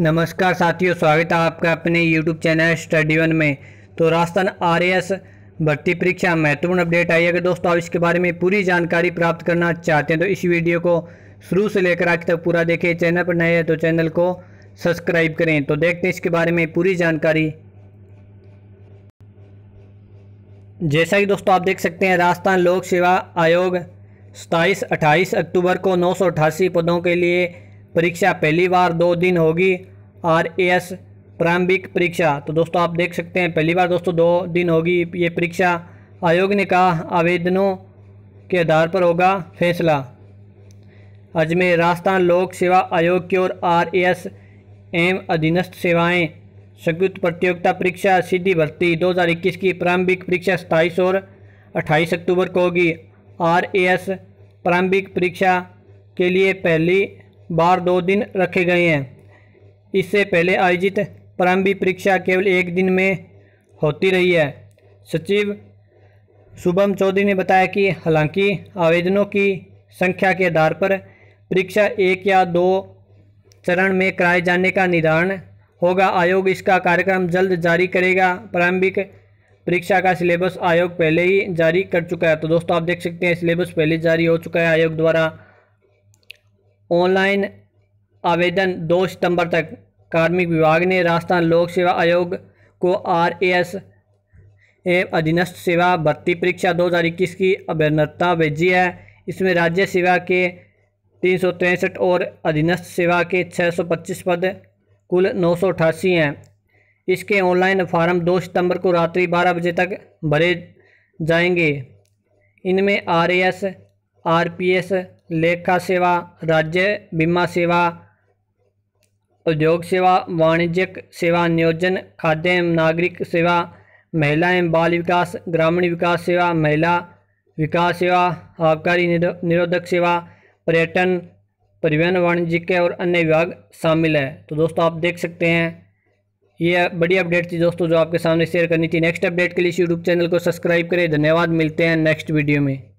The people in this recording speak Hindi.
नमस्कार साथियों स्वागत है आपका अपने YouTube चैनल स्टडी वन में तो राजस्थान आर एस भर्ती परीक्षा महत्वपूर्ण अपडेट आई है अगर दोस्तों आप इसके बारे में पूरी जानकारी प्राप्त करना चाहते हैं तो इस वीडियो को शुरू से लेकर आज तक पूरा देखें चैनल पर नए हैं तो चैनल को सब्सक्राइब करें तो देखते हैं इसके बारे में पूरी जानकारी जैसा कि दोस्तों आप देख सकते हैं राजस्थान लोक सेवा आयोग सताईस अट्ठाईस अक्टूबर को नौ पदों के लिए परीक्षा पहली बार दो दिन होगी आर ए एस प्रारंभिक परीक्षा तो दोस्तों आप देख सकते हैं पहली बार दोस्तों दो दिन होगी ये परीक्षा आयोग ने कहा आवेदनों के आधार पर होगा फैसला अजमेर राजस्थान लोक सेवा आयोग की ओर आर ए एस एम अधीनस्थ सेवाएं संयुक्त प्रतियोगिता परीक्षा सीधी भर्ती 2021 की प्रारंभिक परीक्षा सताईस और 28 अक्टूबर को होगी आर ए एस प्रारंभिक परीक्षा के लिए पहली बार दो दिन रखे गए हैं इससे पहले आयोजित प्रारंभिक परीक्षा केवल एक दिन में होती रही है सचिव शुभम चौधरी ने बताया कि हालांकि आवेदनों की संख्या के आधार पर परीक्षा एक या दो चरण में कराए जाने का निर्धारण होगा आयोग इसका कार्यक्रम जल्द जारी करेगा प्रारंभिक परीक्षा का सिलेबस आयोग पहले ही जारी कर चुका है तो दोस्तों आप देख सकते हैं सिलेबस पहले जारी हो चुका है आयोग द्वारा ऑनलाइन आवेदन दो सितंबर तक कार्मिक विभाग ने राजस्थान लोक सेवा आयोग को आर ए एस अधीनस्थ सेवा भर्ती परीक्षा 2021 की अभ्यर्थता भेजी है इसमें राज्य सेवा के तीन और अधीनस्थ सेवा के 625 पद कुल नौ हैं इसके ऑनलाइन फार्म 2 सितंबर को रात्रि 12 बजे तक भरे जाएंगे इनमें R A S R P S लेखा सेवा राज्य बीमा सेवा उद्योग सेवा वाणिज्यिक सेवा नियोजन खाद्य एवं नागरिक सेवा महिला एवं बाल विकास ग्रामीण विकास सेवा महिला विकास सेवा आबकारी निरोधक सेवा पर्यटन परिवहन वाणिज्यिक और अन्य विभाग शामिल है तो दोस्तों आप देख सकते हैं ये बड़ी अपडेट थी दोस्तों जो आपके सामने शेयर करनी थी नेक्स्ट अपडेट के लिए इस यूट्यूब चैनल को सब्सक्राइब करें धन्यवाद मिलते हैं नेक्स्ट वीडियो में